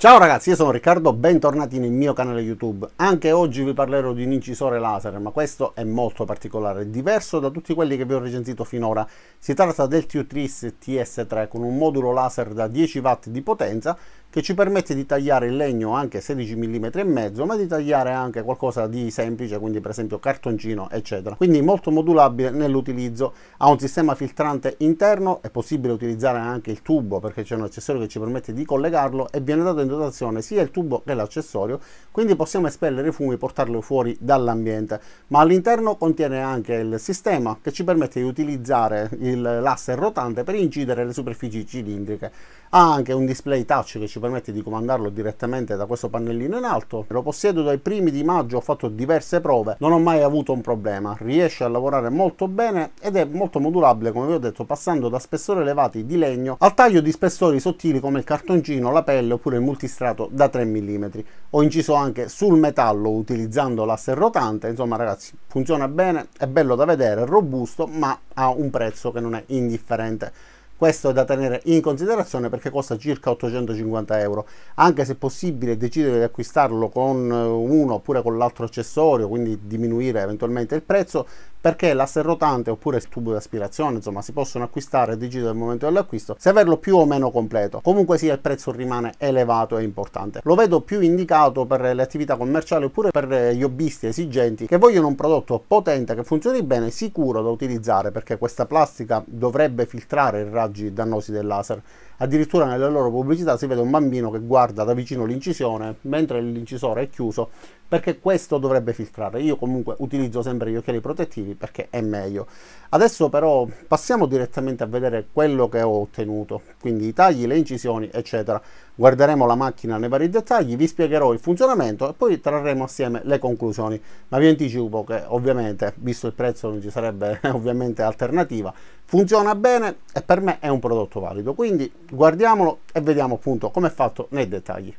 Ciao ragazzi, io sono Riccardo, bentornati nel mio canale YouTube. Anche oggi vi parlerò di un incisore laser, ma questo è molto particolare, diverso da tutti quelli che vi ho recensito finora. Si tratta del Teutris TS3 con un modulo laser da 10 watt di potenza che ci permette di tagliare il legno anche 16 mm e mezzo ma di tagliare anche qualcosa di semplice quindi per esempio cartoncino eccetera quindi molto modulabile nell'utilizzo ha un sistema filtrante interno è possibile utilizzare anche il tubo perché c'è un accessorio che ci permette di collegarlo e viene dato in dotazione sia il tubo che l'accessorio quindi possiamo espellere i fumi e portarlo fuori dall'ambiente ma all'interno contiene anche il sistema che ci permette di utilizzare l'asse rotante per incidere le superfici cilindriche ha anche un display touch che ci ci permette di comandarlo direttamente da questo pannellino in alto lo possiedo dai primi di maggio ho fatto diverse prove non ho mai avuto un problema riesce a lavorare molto bene ed è molto modulabile come vi ho detto passando da spessori elevati di legno al taglio di spessori sottili come il cartoncino la pelle oppure il multistrato da 3 mm ho inciso anche sul metallo utilizzando l'asse rotante insomma ragazzi funziona bene è bello da vedere è robusto ma ha un prezzo che non è indifferente questo è da tenere in considerazione perché costa circa 850 euro. Anche se è possibile decidere di acquistarlo con eh, uno oppure con l'altro accessorio, quindi diminuire eventualmente il prezzo, perché l'asse rotante oppure il tubo di aspirazione, insomma, si possono acquistare decidere al momento dell'acquisto se averlo più o meno completo. Comunque sia, il prezzo rimane elevato e importante. Lo vedo più indicato per le attività commerciali oppure per eh, gli hobbisti esigenti che vogliono un prodotto potente che funzioni bene, sicuro da utilizzare perché questa plastica dovrebbe filtrare il raggio raggi dannosi del laser addirittura nelle loro pubblicità si vede un bambino che guarda da vicino l'incisione mentre l'incisore è chiuso perché questo dovrebbe filtrare. Io comunque utilizzo sempre gli occhiali protettivi perché è meglio. Adesso però passiamo direttamente a vedere quello che ho ottenuto, quindi i tagli, le incisioni, eccetera. Guarderemo la macchina nei vari dettagli, vi spiegherò il funzionamento e poi trarremo assieme le conclusioni, ma vi anticipo che ovviamente, visto il prezzo non ci sarebbe ovviamente alternativa, funziona bene e per me è un prodotto valido, quindi guardiamolo e vediamo appunto come è fatto nei dettagli.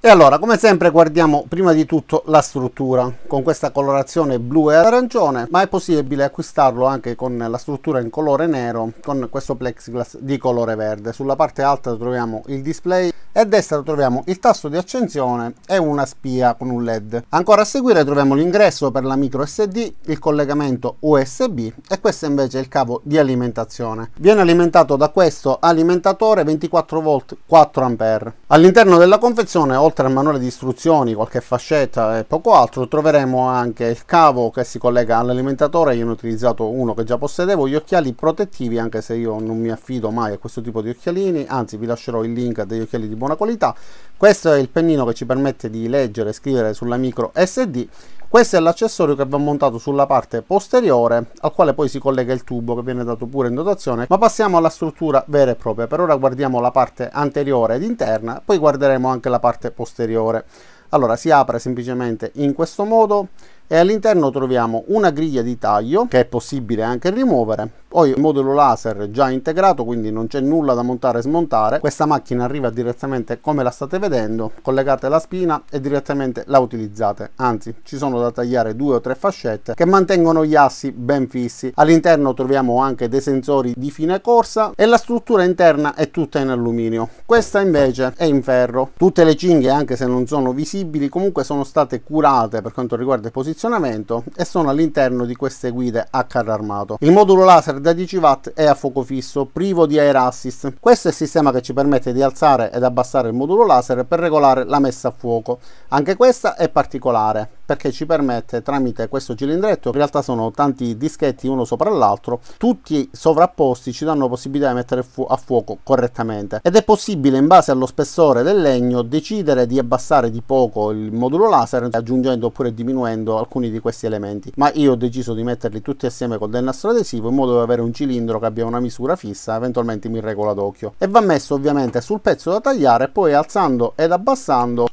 E allora, come sempre, guardiamo prima di tutto la struttura con questa colorazione blu e arancione, ma è possibile acquistarlo anche con la struttura in colore nero con questo plexiglass di colore verde. Sulla parte alta troviamo il display e a destra troviamo il tasto di accensione e una spia con un led. Ancora a seguire troviamo l'ingresso per la micro SD, il collegamento USB e questo invece è il cavo di alimentazione. Viene alimentato da questo alimentatore 24 volt 4 a All'interno della confezione oltre al manuale di istruzioni, qualche fascetta e poco altro troveremo anche il cavo che si collega all'alimentatore, io ne ho utilizzato uno che già possedevo, gli occhiali protettivi anche se io non mi affido mai a questo tipo di occhialini, anzi vi lascerò il link degli occhiali di buon buona qualità. Questo è il pennino che ci permette di leggere e scrivere sulla micro SD. Questo è l'accessorio che va montato sulla parte posteriore al quale poi si collega il tubo che viene dato pure in dotazione ma passiamo alla struttura vera e propria per ora guardiamo la parte anteriore ed interna poi guarderemo anche la parte posteriore allora si apre semplicemente in questo modo e all'interno troviamo una griglia di taglio che è possibile anche rimuovere ho il modulo laser già integrato quindi non c'è nulla da montare e smontare questa macchina arriva direttamente come la state vedendo collegate la spina e direttamente la utilizzate anzi ci sono da tagliare due o tre fascette che mantengono gli assi ben fissi all'interno troviamo anche dei sensori di fine corsa e la struttura interna è tutta in alluminio questa invece è in ferro tutte le cinghie anche se non sono visibili comunque sono state curate per quanto riguarda il posizionamento e sono all'interno di queste guide a carro armato il modulo laser da 10 watt e a fuoco fisso, privo di air assist. Questo è il sistema che ci permette di alzare ed abbassare il modulo laser per regolare la messa a fuoco. Anche questa è particolare perché ci permette tramite questo cilindretto, in realtà sono tanti dischetti uno sopra l'altro, tutti sovrapposti ci danno possibilità di mettere fu a fuoco correttamente ed è possibile in base allo spessore del legno decidere di abbassare di poco il modulo laser aggiungendo oppure diminuendo alcuni di questi elementi, ma io ho deciso di metterli tutti assieme con del nastro adesivo in modo da avere un cilindro che abbia una misura fissa, eventualmente mi regola d'occhio e va messo ovviamente sul pezzo da tagliare poi alzando ed abbassando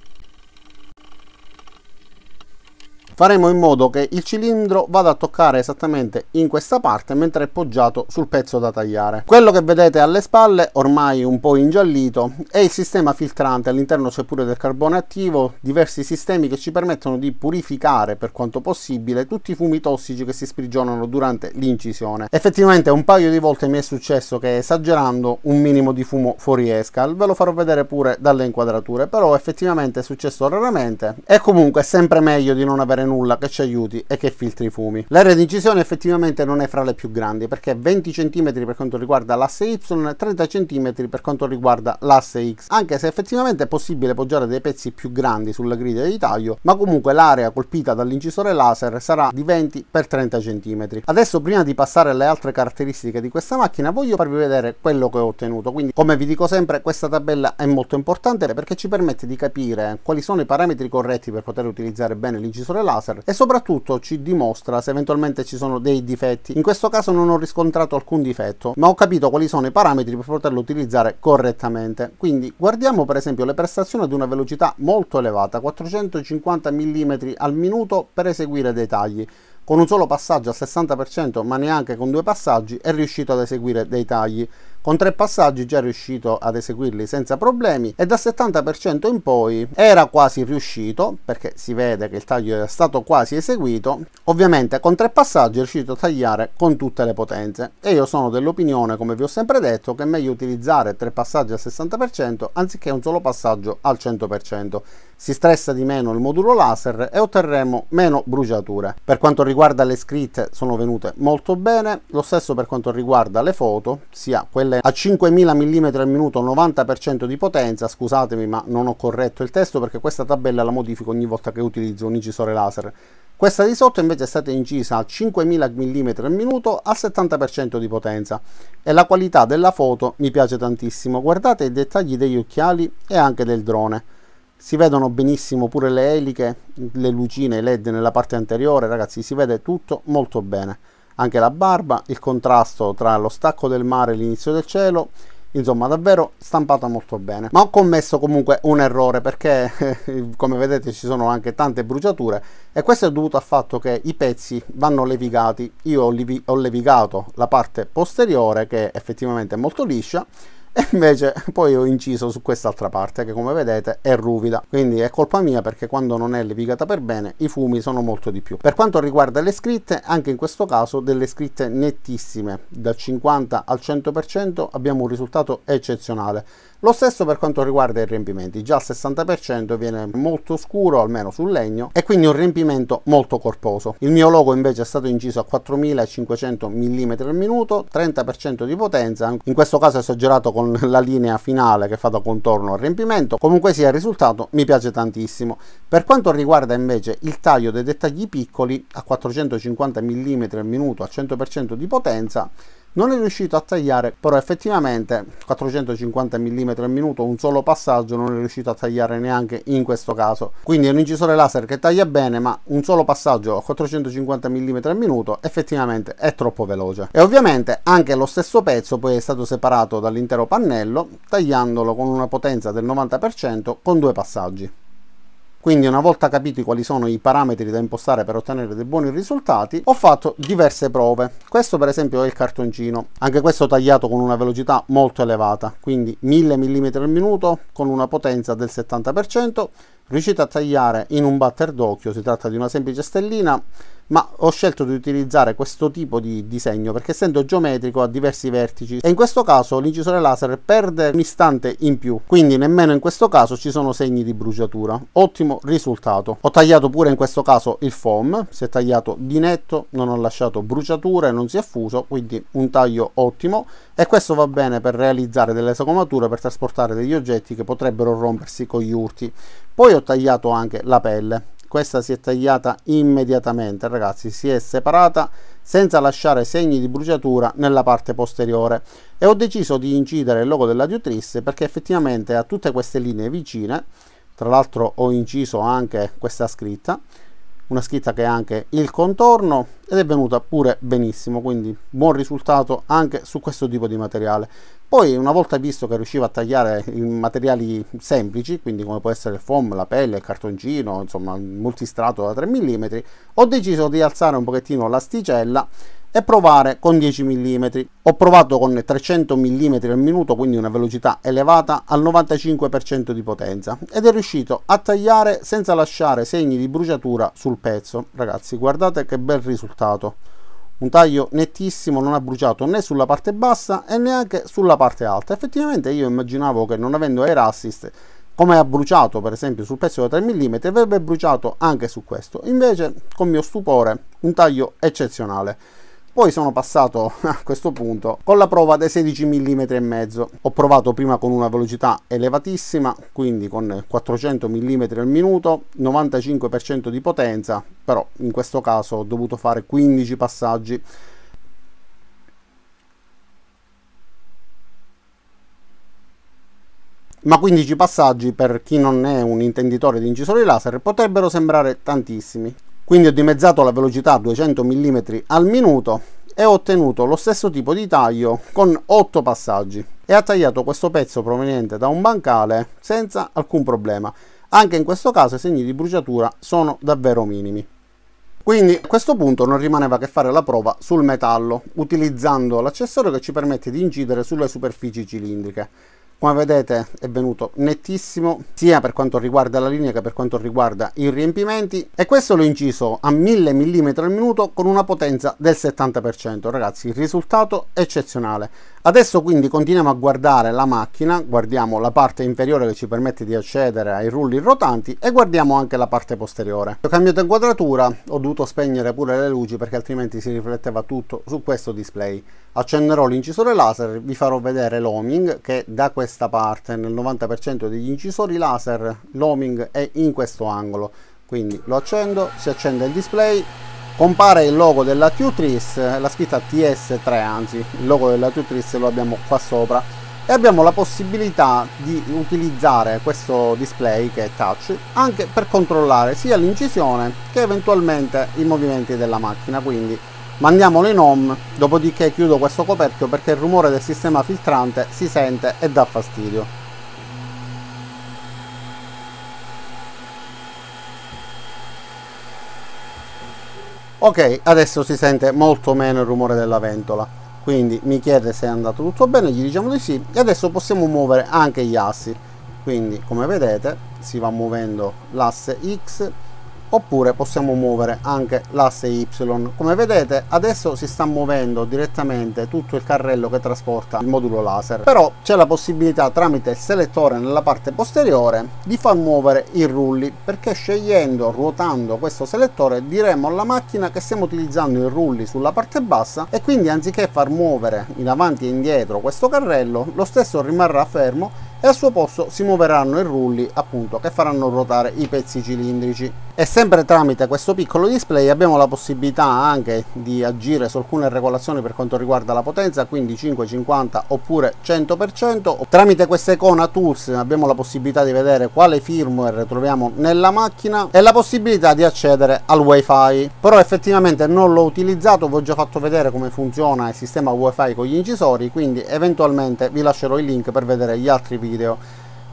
faremo in modo che il cilindro vada a toccare esattamente in questa parte mentre è poggiato sul pezzo da tagliare. Quello che vedete alle spalle, ormai un po' ingiallito, è il sistema filtrante, all'interno c'è pure del carbone attivo, diversi sistemi che ci permettono di purificare per quanto possibile tutti i fumi tossici che si sprigionano durante l'incisione. Effettivamente un paio di volte mi è successo che esagerando un minimo di fumo fuoriesca, ve lo farò vedere pure dalle inquadrature, però effettivamente è successo raramente e comunque è sempre meglio di non avere nulla che ci aiuti e che filtri i fumi. L'area di incisione effettivamente non è fra le più grandi perché 20 cm per quanto riguarda l'asse Y, 30 cm per quanto riguarda l'asse X, anche se effettivamente è possibile poggiare dei pezzi più grandi sulla griglia di taglio, ma comunque l'area colpita dall'incisore laser sarà di 20 x 30 cm. Adesso prima di passare alle altre caratteristiche di questa macchina voglio farvi vedere quello che ho ottenuto, quindi come vi dico sempre questa tabella è molto importante perché ci permette di capire quali sono i parametri corretti per poter utilizzare bene l'incisore laser laser e soprattutto ci dimostra se eventualmente ci sono dei difetti. In questo caso non ho riscontrato alcun difetto, ma ho capito quali sono i parametri per poterlo utilizzare correttamente. Quindi guardiamo per esempio le prestazioni ad una velocità molto elevata, 450 mm al minuto per eseguire dei tagli con un solo passaggio al 60% ma neanche con due passaggi è riuscito ad eseguire dei tagli con tre passaggi già riuscito ad eseguirli senza problemi e dal 70% in poi era quasi riuscito perché si vede che il taglio era stato quasi eseguito. Ovviamente con tre passaggi è riuscito a tagliare con tutte le potenze e io sono dell'opinione, come vi ho sempre detto, che è meglio utilizzare tre passaggi al 60% anziché un solo passaggio al 100%. Si stressa di meno il modulo laser e otterremo meno bruciature. Per quanto riguarda le scritte sono venute molto bene, lo stesso per quanto riguarda le foto, sia quelle Intel a 5000 mm al minuto 90% di potenza scusatemi ma non ho corretto il testo perché questa tabella la modifico ogni volta che utilizzo un incisore laser questa di sotto invece è stata incisa a 5000 mm al minuto al 70% di potenza e la qualità della foto mi piace tantissimo. Guardate i dettagli degli occhiali e anche del drone. Si vedono benissimo pure le eliche, le lucine, i led nella parte anteriore, ragazzi, si vede tutto molto bene. Anche la barba, il contrasto tra lo stacco del mare e l'inizio del cielo, insomma davvero stampata molto bene ma ho commesso comunque un errore perché come vedete ci sono anche tante bruciature e questo è dovuto al fatto che i pezzi vanno levigati io ho, levigato la parte posteriore che è effettivamente molto liscia e invece poi ho inciso su quest'altra parte che come vedete è ruvida quindi è colpa mia perché quando non è levigata per bene i fumi sono molto di più per quanto riguarda le scritte anche in questo caso delle scritte nettissime dal 50 al 100% abbiamo un risultato eccezionale lo stesso per quanto riguarda i riempimenti, già al 60% viene molto scuro, almeno sul legno, e quindi un riempimento molto corposo. Il mio logo invece è stato inciso a 4500 mm al minuto, 30% di potenza, in questo caso è esagerato con la linea finale che fa da contorno al riempimento, comunque sia il risultato mi piace tantissimo. Per quanto riguarda invece il taglio dei dettagli piccoli a 450 mm al minuto al 100% di potenza, non è riuscito a tagliare però effettivamente 450 mm al minuto un solo passaggio non è riuscito a tagliare neanche in questo caso quindi è un incisore laser che taglia bene ma un solo passaggio a 450 mm al minuto effettivamente è troppo veloce e ovviamente anche lo stesso pezzo poi è stato separato dall'intero pannello tagliandolo con una potenza del 90% con due passaggi quindi una volta capiti quali sono i parametri da impostare per ottenere dei buoni risultati, ho fatto diverse prove. Questo per esempio è il cartoncino, anche questo tagliato con una velocità molto elevata, quindi 1000 mm al minuto con una potenza del 70%, riuscite a tagliare in un batter d'occhio, si tratta di una semplice stellina, ma ho scelto di utilizzare questo tipo di disegno perché essendo geometrico ha diversi vertici e in questo caso l'incisore laser perde un istante in più quindi nemmeno in questo caso ci sono segni di bruciatura ottimo risultato ho tagliato pure in questo caso il foam si è tagliato di netto non ho lasciato bruciature non si è fuso quindi un taglio ottimo e questo va bene per realizzare delle sagomature per trasportare degli oggetti che potrebbero rompersi con gli urti poi ho tagliato anche la pelle questa si è tagliata immediatamente ragazzi si è separata senza lasciare segni di bruciatura nella parte posteriore e ho deciso di incidere il logo della Diotrisse perché effettivamente ha tutte queste linee vicine tra l'altro ho inciso anche questa scritta una scritta che ha anche il contorno ed è venuta pure benissimo quindi buon risultato anche su questo tipo di materiale poi una volta visto che riuscivo a tagliare in materiali semplici quindi come può essere il foam, la pelle, il cartoncino insomma multistrato da 3 mm ho deciso di alzare un pochettino l'asticella e provare con 10 mm. Ho provato con 300 mm al minuto, quindi una velocità elevata al 95% di potenza ed è riuscito a tagliare senza lasciare segni di bruciatura sul pezzo. Ragazzi, guardate che bel risultato. Un taglio nettissimo, non ha bruciato né sulla parte bassa e neanche sulla parte alta. Effettivamente io immaginavo che non avendo air assist come ha bruciato per esempio sul pezzo da 3 mm avrebbe bruciato anche su questo invece con mio stupore un taglio eccezionale poi sono passato a questo punto con la prova dei 16 mm e mezzo. Ho provato prima con una velocità elevatissima, quindi con 400 mm al minuto, 95% di potenza, però in questo caso ho dovuto fare 15 passaggi ma 15 passaggi per chi non è un intenditore di incisori laser potrebbero sembrare tantissimi. Quindi ho dimezzato la velocità a 200 mm al minuto e ho ottenuto lo stesso tipo di taglio con 8 passaggi e ha tagliato questo pezzo proveniente da un bancale senza alcun problema. Anche in questo caso i segni di bruciatura sono davvero minimi. Quindi a questo punto non rimaneva che fare la prova sul metallo utilizzando l'accessorio che ci permette di incidere sulle superfici cilindriche come vedete è venuto nettissimo sia per quanto riguarda la linea che per quanto riguarda i riempimenti e questo l'ho inciso a 1000 mm al minuto con una potenza del 70% ragazzi il risultato eccezionale adesso quindi continuiamo a guardare la macchina guardiamo la parte inferiore che ci permette di accedere ai rulli rotanti e guardiamo anche la parte posteriore ho cambiato inquadratura ho dovuto spegnere pure le luci perché altrimenti si rifletteva tutto su questo display accenderò l'incisore laser vi farò vedere l'homing che da questo questa parte nel 90% degli incisori laser l'homing è in questo angolo quindi lo accendo si accende il display compare il logo della q la scritta TS3 anzi il logo della q lo abbiamo qua sopra e abbiamo la possibilità di utilizzare questo display che è touch anche per controllare sia l'incisione che eventualmente i movimenti della macchina quindi mandiamolo in home, dopodiché chiudo questo coperchio perché il rumore del sistema filtrante si sente e dà fastidio. Ok, adesso si sente molto meno il rumore della ventola, quindi mi chiede se è andato tutto bene, gli diciamo di sì e adesso possiamo muovere anche gli assi, quindi come vedete si va muovendo l'asse X oppure possiamo muovere anche l'asse Y. Come vedete adesso si sta muovendo direttamente tutto il carrello che trasporta il modulo laser, però c'è la possibilità tramite il selettore nella parte posteriore di far muovere i rulli perché scegliendo, ruotando questo selettore diremo alla macchina che stiamo utilizzando i rulli sulla parte bassa e quindi anziché far muovere in avanti e indietro questo carrello lo stesso rimarrà fermo e al suo posto si muoveranno i rulli appunto che faranno ruotare i pezzi cilindrici e sempre tramite questo piccolo display abbiamo la possibilità anche di agire su alcune regolazioni per quanto riguarda la potenza quindi 5 50 oppure 100% tramite questa icona tools abbiamo la possibilità di vedere quale firmware troviamo nella macchina e la possibilità di accedere al wifi però effettivamente non l'ho utilizzato vi ho già fatto vedere come funziona il sistema wifi con gli incisori quindi eventualmente vi lascerò il link per vedere gli altri video video.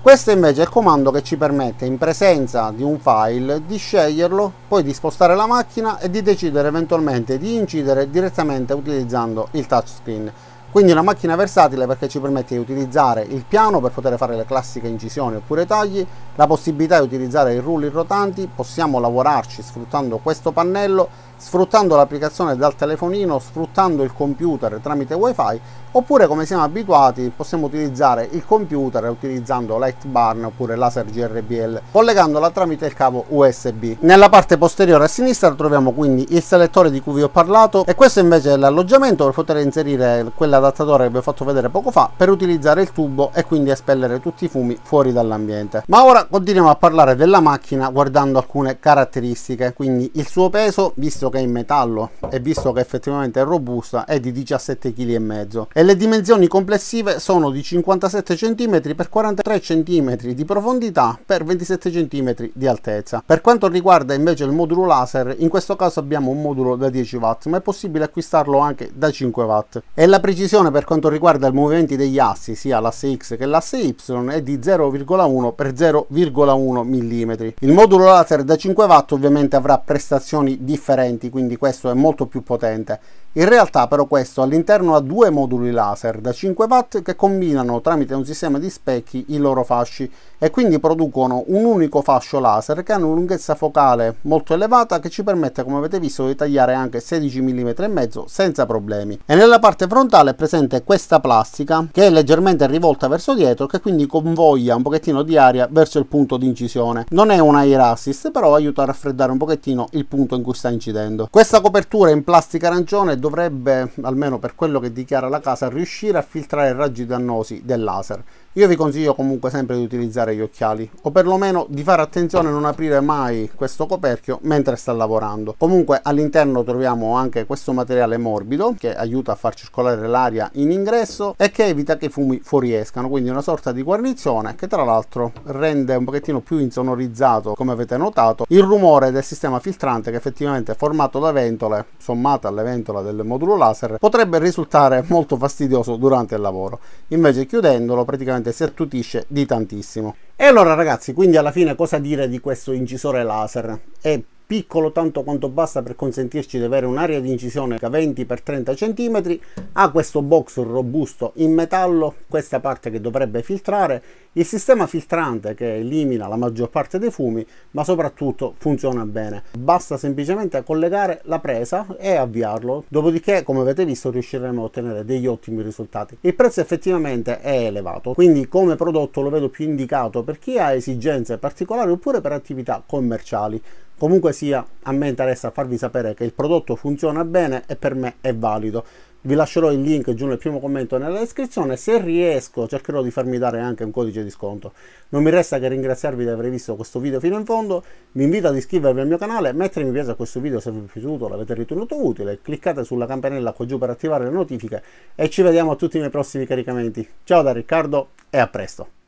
Questo invece è il comando che ci permette in presenza di un file di sceglierlo, poi di spostare la macchina e di decidere eventualmente di incidere direttamente utilizzando il touchscreen. Quindi una macchina versatile perché ci permette di utilizzare il piano per poter fare le classiche incisioni oppure tagli, la possibilità di utilizzare i rulli rotanti, possiamo lavorarci sfruttando questo pannello sfruttando l'applicazione dal telefonino, sfruttando il computer tramite wifi oppure come siamo abituati possiamo utilizzare il computer utilizzando Lightbarn oppure laser GRBL collegandola tramite il cavo USB. Nella parte posteriore a sinistra troviamo quindi il selettore di cui vi ho parlato e questo invece è l'alloggiamento per poter inserire quell'adattatore che vi ho fatto vedere poco fa per utilizzare il tubo e quindi espellere tutti i fumi fuori dall'ambiente. Ma ora continuiamo a parlare della macchina guardando alcune caratteristiche quindi il suo peso visto che è in metallo e visto che effettivamente è robusta è di 17 kg e mezzo le dimensioni complessive sono di 57 cm x 43 cm di profondità per 27 cm di altezza. Per quanto riguarda invece il modulo laser, in questo caso abbiamo un modulo da 10 watt, ma è possibile acquistarlo anche da 5 watt. E la precisione per quanto riguarda i movimenti degli assi, sia l'asse X che l'asse Y, è di 0,1 x 0,1 mm. Il modulo laser da 5 watt ovviamente avrà prestazioni differenti quindi questo è molto più potente in realtà però questo all'interno ha due moduli laser da 5 watt che combinano tramite un sistema di specchi i loro fasci e quindi producono un unico fascio laser che ha una lunghezza focale molto elevata che ci permette come avete visto di tagliare anche 16 mm e mezzo senza problemi. E nella parte frontale è presente questa plastica che è leggermente rivolta verso dietro che quindi convoglia un pochettino di aria verso il punto di incisione. Non è un air assist però aiuta a raffreddare un pochettino il punto in cui sta incidendo. Questa copertura in plastica arancione dovrebbe, almeno per quello che dichiara la casa, riuscire a filtrare i raggi dannosi del laser. Io vi consiglio comunque sempre di utilizzare gli occhiali o perlomeno di fare attenzione a non aprire mai questo coperchio mentre sta lavorando. Comunque all'interno troviamo anche questo materiale morbido che aiuta a far circolare l'aria in ingresso e che evita che i fumi fuoriescano, quindi una sorta di guarnizione che tra l'altro rende un pochettino più insonorizzato, come avete notato, il rumore del sistema filtrante che effettivamente è formato da ventole sommate alle ventole del del modulo laser potrebbe risultare molto fastidioso durante il lavoro invece chiudendolo praticamente si attutisce di tantissimo e allora ragazzi quindi alla fine cosa dire di questo incisore laser è piccolo tanto quanto basta per consentirci di avere un'area di incisione da 20 x 30 cm, ha questo box robusto in metallo, questa parte che dovrebbe filtrare, il sistema filtrante che elimina la maggior parte dei fumi, ma soprattutto funziona bene. Basta semplicemente collegare la presa e avviarlo, dopodiché come avete visto riusciremo a ottenere degli ottimi risultati. Il prezzo effettivamente è elevato, quindi come prodotto lo vedo più indicato per chi ha esigenze particolari oppure per attività commerciali. Comunque sia, a me interessa farvi sapere che il prodotto funziona bene e per me è valido. Vi lascerò il link giù nel primo commento nella descrizione. Se riesco, cercherò di farmi dare anche un codice di sconto. Non mi resta che ringraziarvi di aver visto questo video fino in fondo. Vi invito ad iscrivervi al mio canale, mettere mi piace a questo video se vi è piaciuto, l'avete ritenuto utile. Cliccate sulla campanella qua giù per attivare le notifiche e ci vediamo a tutti i miei prossimi caricamenti. Ciao da Riccardo e a presto!